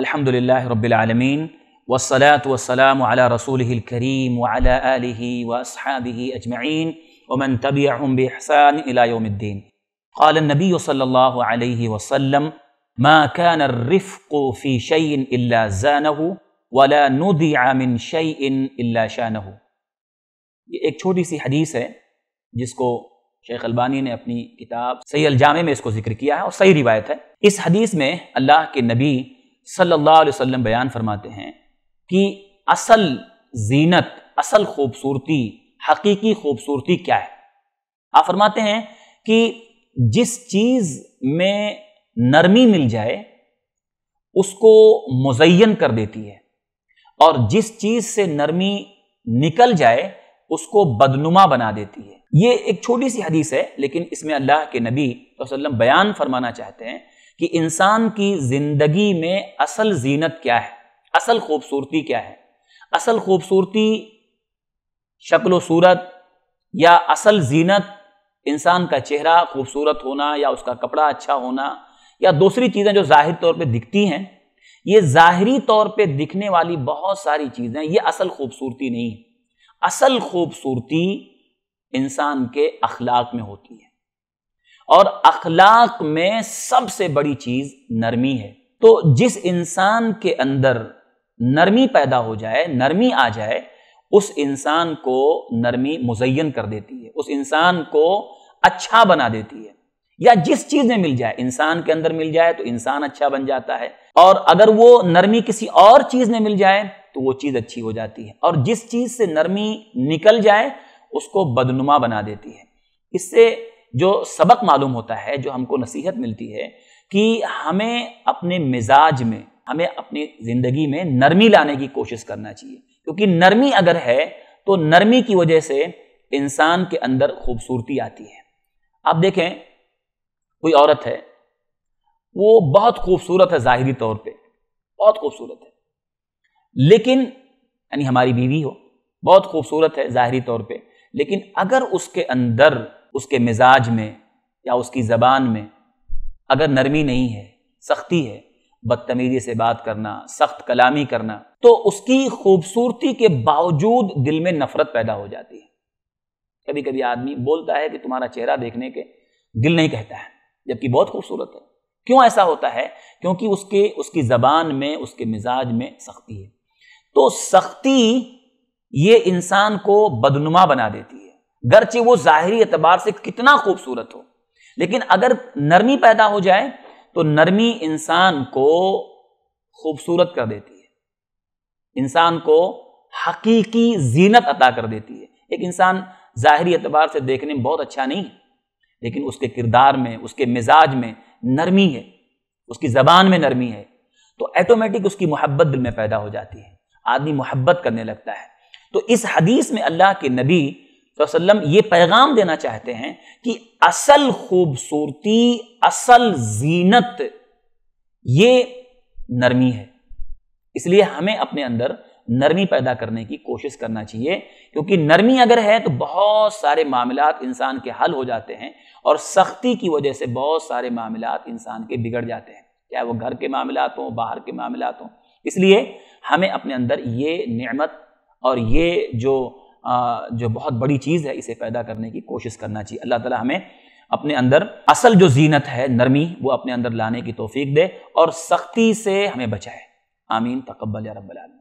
अलहमदिल्ला रबालमीन वसलात वसलाम अला रसूल करीम वाला वसहाबी अजमैन वमन तबीम बहसान इलायोमद्दीन قال النبي صلى الله عليه وسلم ما كان الرفق في شيء إلا زانه ولا نُدِعَ من شيء إلا شانه ये एक छोटी सी हदीस है जिसको शेख अलबानी ने अपनी किताब सही जामे में इसको जिक्र किया है और सही रिवायत है इस हदीस में अल्लाह के नबी सल्लल्लाहु अलैहि वसल्लम बयान फरमाते हैं कि असल जीनत असल खूबसूरती हकीकी खूबसूरती क्या है आप फरमाते हैं कि जिस चीज़ में नरमी मिल जाए उसको मुजैन कर देती है और जिस चीज़ से नरमी निकल जाए उसको बदनुमा बना देती है ये एक छोटी सी हदीस है लेकिन इसमें अल्लाह के नबी तो बयान फरमाना चाहते हैं कि इंसान की जिंदगी में असल जीनत क्या है असल खूबसूरती क्या है असल खूबसूरती शक्ल सूरत या असल जीनत इंसान का चेहरा खूबसूरत होना या उसका कपड़ा अच्छा होना या दूसरी चीज़ें जो ज़ाहिर तौर पे दिखती हैं ये ज़ाहरी तौर पे दिखने वाली बहुत सारी चीज़ें ये असल खूबसूरती नहीं है असल खूबसूरती इंसान के अखलाक में होती है और अखलाक में सबसे बड़ी चीज नरमी है तो जिस इंसान के अंदर नरमी पैदा हो जाए नरमी आ जाए उस इंसान को नरमी मुजयन कर देती है उस इंसान को अच्छा बना देती है या जिस चीज में मिल जाए इंसान के अंदर मिल जाए तो इंसान अच्छा बन जाता है और अगर वो नरमी किसी और चीज में मिल जाए तो वो चीज अच्छी हो जाती है और जिस चीज से नरमी निकल जाए उसको बदनुमा बना देती है इससे जो सबक मालूम होता है जो हमको नसीहत मिलती है कि हमें अपने मिजाज में हमें अपनी ज़िंदगी में नरमी लाने की कोशिश करना चाहिए क्योंकि नरमी अगर है तो नरमी की वजह से इंसान के अंदर खूबसूरती आती है आप देखें कोई औरत है वो बहुत खूबसूरत है ज़ाहरी तौर पे बहुत खूबसूरत है लेकिन यानी हमारी बीवी हो बहुत खूबसूरत है ज़ाहरी तौर पे लेकिन अगर उसके अंदर उसके मिजाज में या उसकी ज़बान में अगर नरमी नहीं है सख्ती है बदतमीजी से बात करना सख्त कलामी करना तो उसकी खूबसूरती के बावजूद दिल में नफरत पैदा हो जाती है कभी कभी आदमी बोलता है कि तुम्हारा चेहरा देखने के दिल नहीं कहता है जबकि बहुत खूबसूरत है क्यों ऐसा होता है क्योंकि उसके उसकी ज़बान में उसके मिजाज में सख्ती है तो सख्ती ये इंसान को बदनुमा बना देती है गरचे वो ज़ाहरी एतबार से कितना खूबसूरत हो लेकिन अगर नरमी पैदा हो जाए तो नरमी इंसान को खूबसूरत कर देती है इंसान को हकीकी जीनत अता कर देती है एक इंसान ज़ाहरी एतबार से देखने में बहुत अच्छा नहीं है लेकिन उसके किरदार में उसके मिजाज में नरमी है उसकी ज़बान में नरमी है तो ऐटोमेटिक उसकी मोहब्बत दिल में पैदा हो जाती है आदमी मोहब्बत करने लगता है तो इस हदीस में अल्लाह के नबी तो वसल्लम ये पैगाम देना चाहते हैं कि असल खूबसूरती असल जीनत ये नरमी है इसलिए हमें अपने अंदर नरमी पैदा करने की कोशिश करना चाहिए क्योंकि नरमी अगर है तो बहुत सारे मामला इंसान के हल हो जाते हैं और सख्ती की वजह से बहुत सारे मामला इंसान के बिगड़ जाते हैं चाहे वो घर के मामला हों बाहर के मामला हों इसलिए हमें अपने अंदर ये नमत और ये जो जो बहुत बड़ी चीज़ है इसे पैदा करने की कोशिश करना चाहिए अल्लाह ताला हमें अपने अंदर असल जो जीनत है नरमी वो अपने अंदर लाने की तोफीक दे और सख्ती से हमें बचाए आमीन तकबल रबालमी